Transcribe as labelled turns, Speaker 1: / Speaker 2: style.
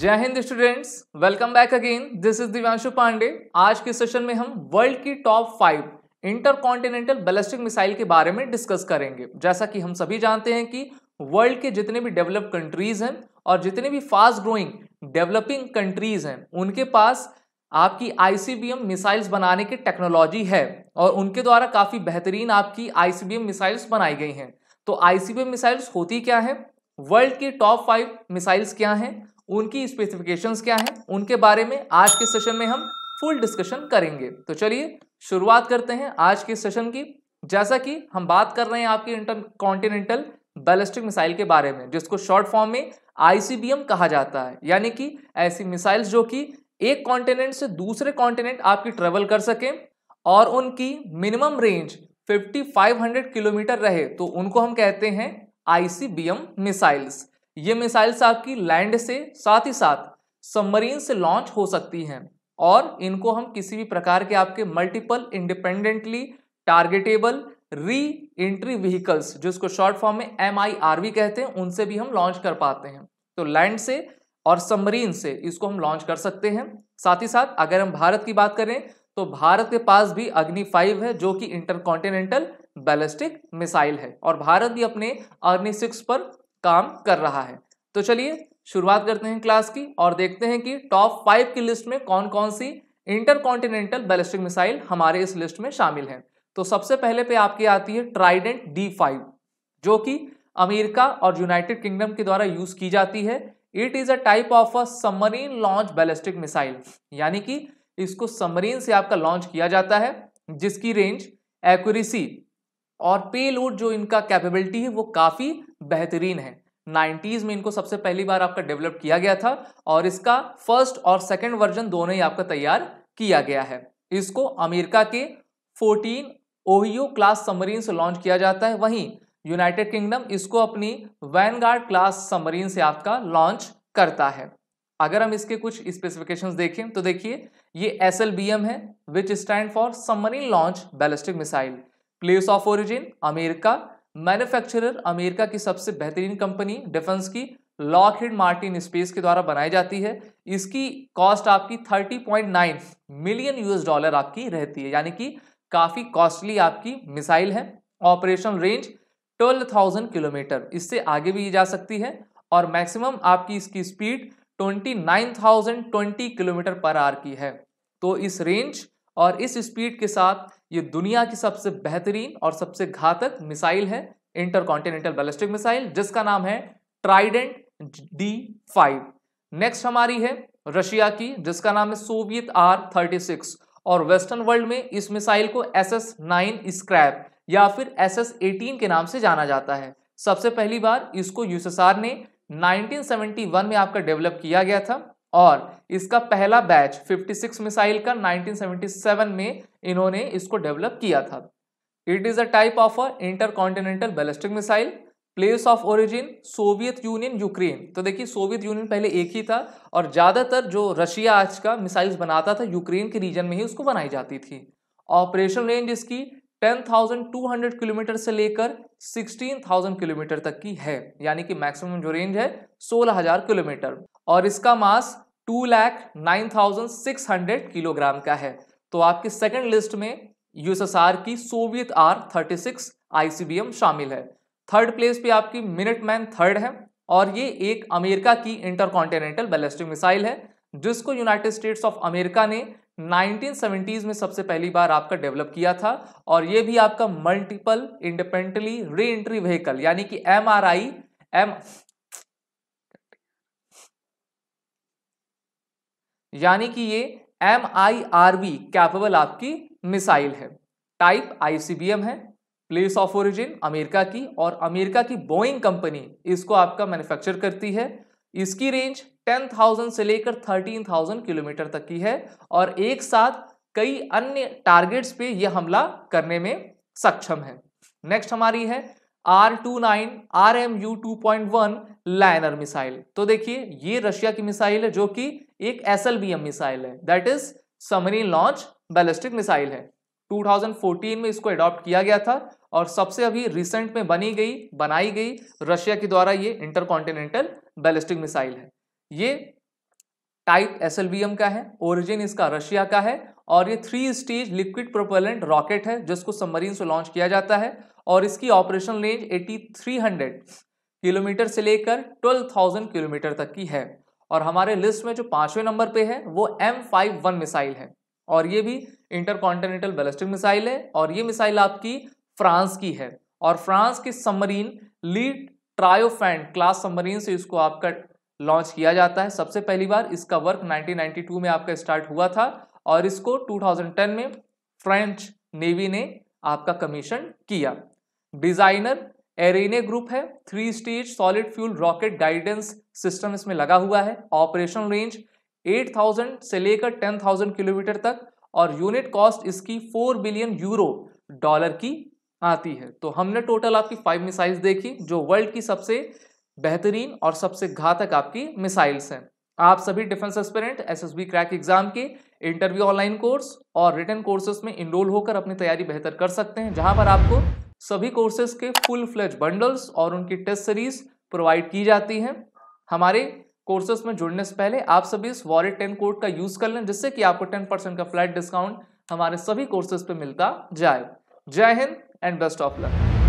Speaker 1: जय Hind students welcome back again this is Divyanshu Pandey आज के सेशन में हम वर्ल्ड की top five intercontinental ballistic missile के बारे में डिस्कस करेंगे जैसा कि हम सभी जानते हैं कि वर्ल्ड के जितने भी डेवलप कंट्रीज हैं और जितने भी फास्ट ग्रोइंग डेवलपिंग कंट्रीज हैं उनके पास आपकी आईसीबीएम मिसाइल्स बनाने की टेक्नोलॉजी है और उनके द्वारा काफ़ी बेहतरीन आपकी आईसीबीएम मिसाइल्स बनाई गई हैं तो आईसीबीएम मिसाइल्स होती क्या है वर्ल्ड की टॉप फाइव मिसाइल्स क्या हैं उनकी स्पेसिफिकेशंस क्या हैं उनके बारे में आज के सेशन में हम फुल डिस्कशन करेंगे तो चलिए शुरुआत करते हैं आज के सेशन की जैसा कि हम बात कर रहे हैं आपकी इंटर कॉन्टिनेंटल बैलिस्टिक मिसाइल के बारे में जिसको शॉर्ट फॉर्म में आईसीबीएम कहा जाता है यानी कि ऐसी मिसाइल्स जो कि एक कॉन्टिनेंट से दूसरे कॉन्टिनेंट आपकी ट्रेवल कर सकें और उनकी मिनिमम रेंज 5500 किलोमीटर रहे तो उनको हम कहते हैं आईसीबीएम मिसाइल्स ये मिसाइल्स आपकी लैंड से साथ ही साथ सबमरीन से लॉन्च हो सकती हैं और इनको हम किसी भी प्रकार के आपके multiple independently targetable reentry vehicles जिसको शॉर्ट फॉर्म में एम कहते हैं उनसे भी हम लॉन्च कर पाते हैं तो लैंड से और सबमरीन से इसको हम लॉन्च कर सकते हैं साथ ही साथ अगर हम भारत की बात करें तो भारत के पास भी अग्नि फाइव है जो कि इंटरकॉन्टिनेंटल बैलिस्टिक मिसाइल है और भारत भी अपने अग्नि सिक्स पर काम कर रहा है तो चलिए शुरुआत करते हैं क्लास की और देखते हैं कि टॉप फाइव की लिस्ट में कौन कौन सी इंटर कॉन्टिनेंटल बैलिस्टिक मिसाइल हमारे इस लिस्ट में शामिल हैं तो सबसे पहले पे आपकी आती है ट्राइडेंट डी फाइव जो कि अमेरिका और यूनाइटेड किंगडम के द्वारा यूज की जाती है it is a type of a submarine launch ballistic missile यानी कि इसको सबमरीन से आपका लॉन्च किया जाता है जिसकी रेंज एक्यूरेसी और पे जो इनका कैपेबिलिटी है वो काफ़ी बेहतरीन है 90s में इनको सबसे पहली बार आपका डेवलप किया गया था और इसका फर्स्ट और सेकंड वर्जन दोनों ही आपका तैयार किया गया है इसको अमेरिका के 14 ओहियो क्लास सबमरीन से लॉन्च किया जाता है वहीं यूनाइटेड किंगडम इसको अपनी वैनगार्ड क्लास सबमरीन से आपका लॉन्च करता है अगर हम इसके कुछ स्पेसिफिकेशन देखें तो देखिए ये एस है which stand for submarine launch ballistic missile place of origin America manufacturer America की सबसे बेहतरीन कंपनी डिफेंस की हिड मार्टिन स्पेस के द्वारा बनाई जाती है इसकी कॉस्ट आपकी 30.9 मिलियन यूएस डॉलर आपकी रहती है यानी कि काफ़ी कॉस्टली आपकी मिसाइल है ऑपरेशन रेंज 12,000 किलोमीटर इससे आगे भी जा सकती है और मैक्सिमम आपकी इसकी स्पीड 29,020 किलोमीटर पर आर की है तो इस रेंज और इस स्पीड के साथ ये दुनिया की सबसे बेहतरीन और सबसे घातक मिसाइल है इंटर कॉन्टिनेंटल बैलिस्टिक मिसाइल जिसका नाम है ट्राइडेंट डी फाइव नेक्स्ट हमारी है रशिया की जिसका नाम है सोवियत आर थर्टी सिक्स और वेस्टर्न वर्ल्ड में इस मिसाइल को एस एस नाइन स्क्रैप या फिर एस एस एटीन के नाम से जाना जाता है सबसे पहली बार इसको यूएसएसआर ने 1971 में आपका डेवलप किया गया था और इसका पहला बैच 56 मिसाइल का 1977 में इन्होंने इसको डेवलप किया था it is a type of a intercontinental ballistic missile place of origin Soviet Union Ukraine तो देखिए सोवियत यूनियन पहले एक ही था और ज़्यादातर जो रशिया आज का मिसाइल्स बनाता था यूक्रेन के रीजन में ही उसको बनाई जाती थी ऑपरेशन रेंज इसकी 10,200 किलोमीटर से लेकर 16,000 किलोमीटर तक की है यानी कि मैक्सिमम जो रेंज है 16,000 किलोमीटर और इसका mass two lakh nine thousand six hundred kilogram का है तो आपकी सेकंड लिस्ट में यूएसएसआर की Soviet R thirty six ICBM शामिल है थर्ड प्लेस पे आपकी मिनट मैन थर्ड है और ये एक अमेरिका की इंटरकॉन्टिनेंटल बैलिस्टिक मिसाइल है जिसको यूनाइटेड स्टेट्स ऑफ अमेरिका ने 1970s में सबसे पहली बार आपका डेवलप किया था और ये भी आपका multiple independently reentry vehicle यानी कि एम आर आई एम यानी कि ये M I R B capable आपकी मिसाइल है टाइप आईसीबीएम है प्लेस ऑफ ओरिजिन अमेरिका की और अमेरिका की बोइंग कंपनी इसको आपका मैन्युफैक्चर करती है इसकी रेंज 10,000 से लेकर 13,000 किलोमीटर तक की है और एक साथ कई अन्य टारगेट्स पे यह हमला करने में सक्षम है नेक्स्ट हमारी है R two nine R M U two point one liner missile तो देखिए ये रशिया की मिसाइल है जो कि एक S L B M missile है that is submarine launch ballistic missile है 2014 में इसको अडॉप्ट किया गया था और सबसे अभी रिसेंट में बनी गई बनाई गई रशिया के द्वारा ये इंटर कॉन्टिनेंटल बैलिस्टिक मिसाइल है ये टाइप एस का है ओरिजिन इसका रशिया का है और ये three stage liquid propellant rocket है जिसको सबमरीन से लॉन्च किया जाता है और इसकी ऑपरेशन रेंज 8300 किलोमीटर से लेकर 12,000 किलोमीटर तक की है और हमारे लिस्ट में जो पांचवें नंबर पे है वो एम फाइव वन मिसाइल है और ये भी इंटरकॉन्टिनेंटल बैलिस्टिक मिसाइल है और ये मिसाइल आपकी फ्रांस की है और फ्रांस की submarine le Triomphant class submarine से इसको आपका लॉन्च किया जाता है सबसे पहली बार इसका वर्क 1992 में आपका स्टार्ट हुआ था और इसको 2010 में फ्रेंच नेवी ने आपका कमीशन किया डिजाइनर एरेने ग्रुप है three stage solid fuel rocket guidance system इसमें लगा हुआ है ऑपरेशन रेंज 8000 से लेकर 10000 किलोमीटर तक और यूनिट कॉस्ट इसकी 4 बिलियन यूरो डॉलर की आती है तो हमने टोटल आपकी फाइव मिसाइल्स देखी जो वर्ल्ड की सबसे बेहतरीन और सबसे घातक आपकी मिसाइल्स हैं आप सभी defence S S crack exam के इंटरव्यू ऑनलाइन कोर्स और रिटर्न कोर्सेज में इनरोल होकर अपनी तैयारी बेहतर कर सकते हैं जहां पर आपको सभी कोर्सेज के फुल फ्लेज बंडल्स और उनकी टेस्ट सीरीज प्रोवाइड की जाती है हमारे कोर्सेज में जुड़ने से पहले आप सभी इस वॉरिट टेन कोड का यूज़ कर लें जिससे कि आपको टेन परसेंट का फ्लैट डिस्काउंट हमारे सभी कोर्सेज पे मिलता जाए जय Hind and best of luck